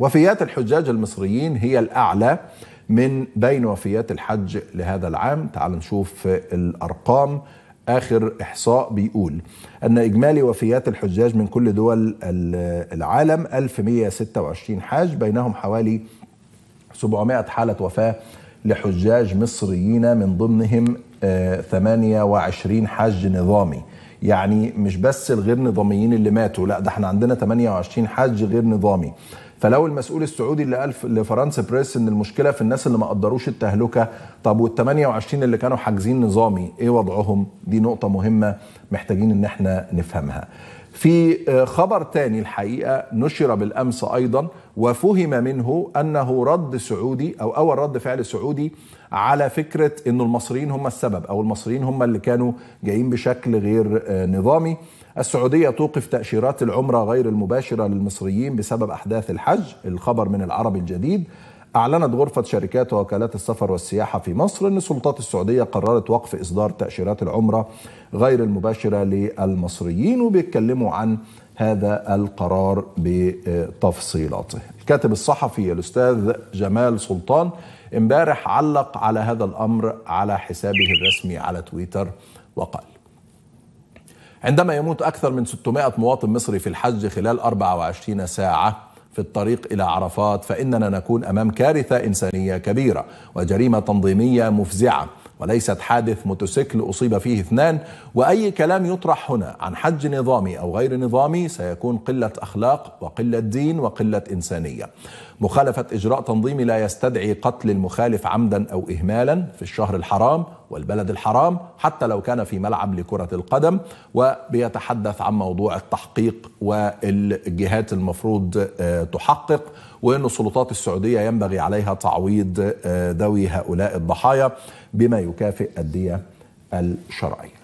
وفيات الحجاج المصريين هي الأعلى من بين وفيات الحج لهذا العام تعال نشوف الأرقام آخر إحصاء بيقول أن إجمالي وفيات الحجاج من كل دول العالم 1126 حاج بينهم حوالي 700 حالة وفاة لحجاج مصريين من ضمنهم 28 آه، حاج نظامي يعني مش بس الغير نظاميين اللي ماتوا لا ده احنا عندنا 28 حاج غير نظامي فلو المسؤول السعودي اللي قال لفرنسا بريس ان المشكله في الناس اللي ما قدروش التهلكه طب وال 28 اللي كانوا حاجزين نظامي ايه وضعهم دي نقطه مهمه محتاجين ان احنا نفهمها في آه، خبر تاني الحقيقه نشر بالامس ايضا وفهم منه انه رد سعودي او اول رد فعل سعودي على فكره انه المصريين هم السبب او المصريين هم اللي كانوا جايين بشكل غير آه، نظامي السعودية توقف تأشيرات العمرة غير المباشرة للمصريين بسبب أحداث الحج الخبر من العرب الجديد أعلنت غرفة شركات ووكالات السفر والسياحة في مصر أن السلطات السعودية قررت وقف إصدار تأشيرات العمرة غير المباشرة للمصريين وبيتكلموا عن هذا القرار بتفصيلاته الكاتب الصحفي الأستاذ جمال سلطان امبارح علق على هذا الأمر على حسابه الرسمي على تويتر وقال عندما يموت أكثر من 600 مواطن مصري في الحج خلال 24 ساعة في الطريق إلى عرفات فإننا نكون أمام كارثة إنسانية كبيرة وجريمة تنظيمية مفزعة وليست حادث موتوسيكل أصيب فيه اثنان وأي كلام يطرح هنا عن حج نظامي أو غير نظامي سيكون قلة أخلاق وقلة دين وقلة إنسانية مخالفة إجراء تنظيمي لا يستدعي قتل المخالف عمدا أو إهمالا في الشهر الحرام والبلد الحرام حتى لو كان في ملعب لكرة القدم وبيتحدث عن موضوع التحقيق والجهات المفروض آه، تحقق وأن السلطات السعودية ينبغي عليها تعويض آه، ذوي هؤلاء الضحايا بما يكافئ الدية الشرعية